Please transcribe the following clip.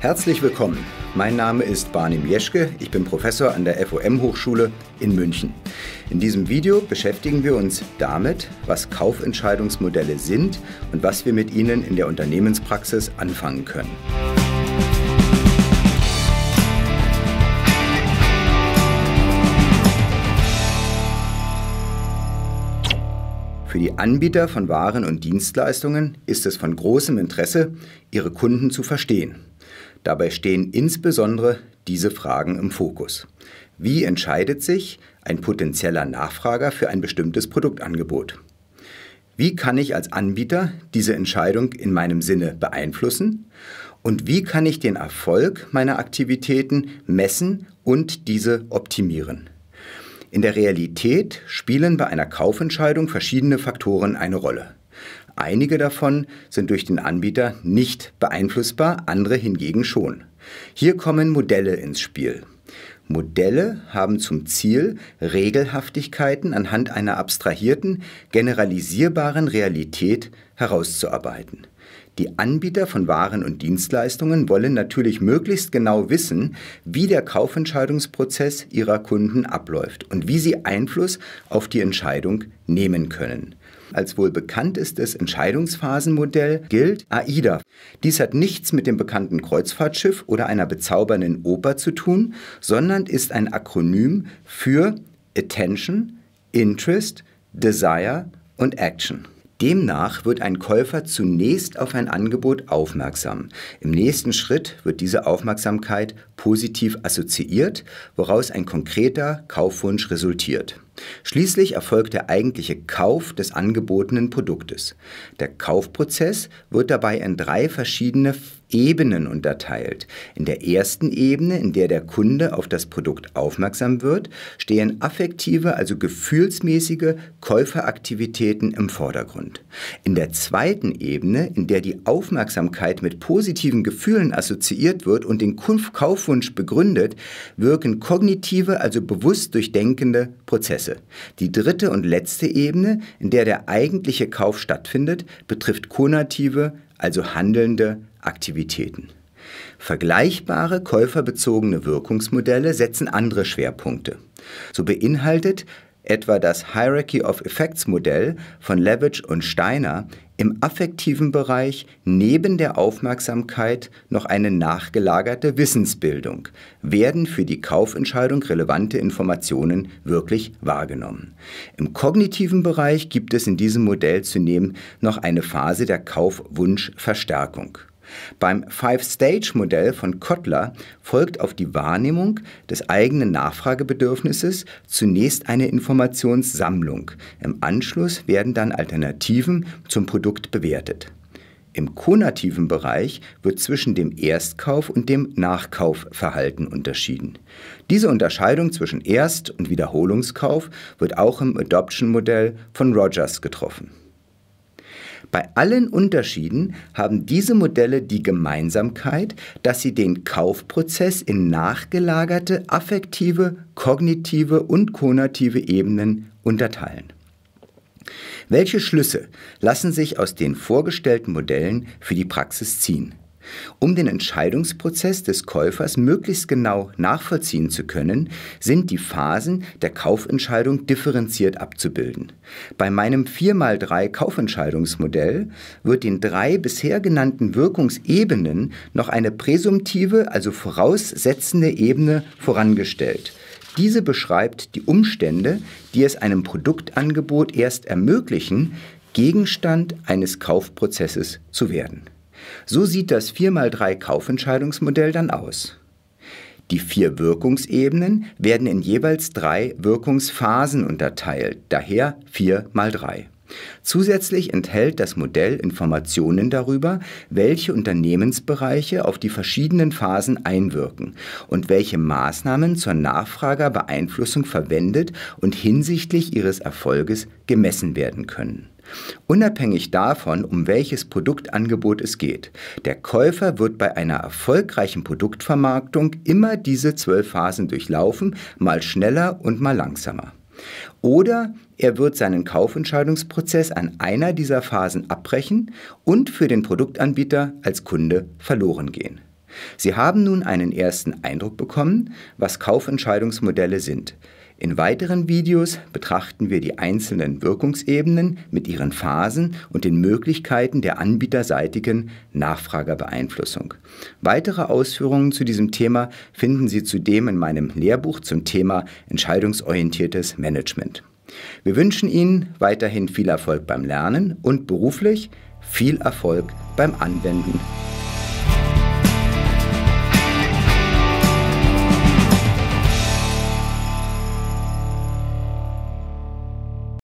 Herzlich willkommen. Mein Name ist Barnim Jeschke. Ich bin Professor an der FOM-Hochschule in München. In diesem Video beschäftigen wir uns damit, was Kaufentscheidungsmodelle sind und was wir mit ihnen in der Unternehmenspraxis anfangen können. Für die Anbieter von Waren und Dienstleistungen ist es von großem Interesse, ihre Kunden zu verstehen. Dabei stehen insbesondere diese Fragen im Fokus. Wie entscheidet sich ein potenzieller Nachfrager für ein bestimmtes Produktangebot? Wie kann ich als Anbieter diese Entscheidung in meinem Sinne beeinflussen? Und wie kann ich den Erfolg meiner Aktivitäten messen und diese optimieren? In der Realität spielen bei einer Kaufentscheidung verschiedene Faktoren eine Rolle. Einige davon sind durch den Anbieter nicht beeinflussbar, andere hingegen schon. Hier kommen Modelle ins Spiel. Modelle haben zum Ziel, Regelhaftigkeiten anhand einer abstrahierten, generalisierbaren Realität herauszuarbeiten. Die Anbieter von Waren und Dienstleistungen wollen natürlich möglichst genau wissen, wie der Kaufentscheidungsprozess ihrer Kunden abläuft und wie sie Einfluss auf die Entscheidung nehmen können. Als wohl bekanntestes Entscheidungsphasenmodell gilt AIDA. Dies hat nichts mit dem bekannten Kreuzfahrtschiff oder einer bezaubernden Oper zu tun, sondern ist ein Akronym für Attention, Interest, Desire und Action. Demnach wird ein Käufer zunächst auf ein Angebot aufmerksam. Im nächsten Schritt wird diese Aufmerksamkeit positiv assoziiert, woraus ein konkreter Kaufwunsch resultiert. Schließlich erfolgt der eigentliche Kauf des angebotenen Produktes. Der Kaufprozess wird dabei in drei verschiedene Ebenen unterteilt. In der ersten Ebene, in der der Kunde auf das Produkt aufmerksam wird, stehen affektive, also gefühlsmäßige Käuferaktivitäten im Vordergrund. In der zweiten Ebene, in der die Aufmerksamkeit mit positiven Gefühlen assoziiert wird und den Kaufwunsch begründet, wirken kognitive, also bewusst durchdenkende Prozesse. Die dritte und letzte Ebene, in der der eigentliche Kauf stattfindet, betrifft konative, also handelnde Aktivitäten. Vergleichbare käuferbezogene Wirkungsmodelle setzen andere Schwerpunkte. So beinhaltet etwa das Hierarchy of Effects Modell von Levitch und Steiner, im affektiven Bereich neben der Aufmerksamkeit noch eine nachgelagerte Wissensbildung. Werden für die Kaufentscheidung relevante Informationen wirklich wahrgenommen? Im kognitiven Bereich gibt es in diesem Modell zunehmend noch eine Phase der Kaufwunschverstärkung. Beim Five-Stage-Modell von Kotler folgt auf die Wahrnehmung des eigenen Nachfragebedürfnisses zunächst eine Informationssammlung. Im Anschluss werden dann Alternativen zum Produkt bewertet. Im konativen Bereich wird zwischen dem Erstkauf und dem Nachkaufverhalten unterschieden. Diese Unterscheidung zwischen Erst- und Wiederholungskauf wird auch im Adoption-Modell von Rogers getroffen. Bei allen Unterschieden haben diese Modelle die Gemeinsamkeit, dass sie den Kaufprozess in nachgelagerte affektive, kognitive und konative Ebenen unterteilen. Welche Schlüsse lassen sich aus den vorgestellten Modellen für die Praxis ziehen? Um den Entscheidungsprozess des Käufers möglichst genau nachvollziehen zu können, sind die Phasen der Kaufentscheidung differenziert abzubilden. Bei meinem 4x3 Kaufentscheidungsmodell wird den drei bisher genannten Wirkungsebenen noch eine präsumtive, also voraussetzende Ebene vorangestellt. Diese beschreibt die Umstände, die es einem Produktangebot erst ermöglichen, Gegenstand eines Kaufprozesses zu werden. So sieht das 4x3-Kaufentscheidungsmodell dann aus. Die vier Wirkungsebenen werden in jeweils drei Wirkungsphasen unterteilt, daher 4 x 3. Zusätzlich enthält das Modell Informationen darüber, welche Unternehmensbereiche auf die verschiedenen Phasen einwirken und welche Maßnahmen zur Nachfragerbeeinflussung verwendet und hinsichtlich ihres Erfolges gemessen werden können. Unabhängig davon, um welches Produktangebot es geht, der Käufer wird bei einer erfolgreichen Produktvermarktung immer diese zwölf Phasen durchlaufen, mal schneller und mal langsamer. Oder er wird seinen Kaufentscheidungsprozess an einer dieser Phasen abbrechen und für den Produktanbieter als Kunde verloren gehen. Sie haben nun einen ersten Eindruck bekommen, was Kaufentscheidungsmodelle sind. In weiteren Videos betrachten wir die einzelnen Wirkungsebenen mit ihren Phasen und den Möglichkeiten der anbieterseitigen Nachfragerbeeinflussung. Weitere Ausführungen zu diesem Thema finden Sie zudem in meinem Lehrbuch zum Thema entscheidungsorientiertes Management. Wir wünschen Ihnen weiterhin viel Erfolg beim Lernen und beruflich viel Erfolg beim Anwenden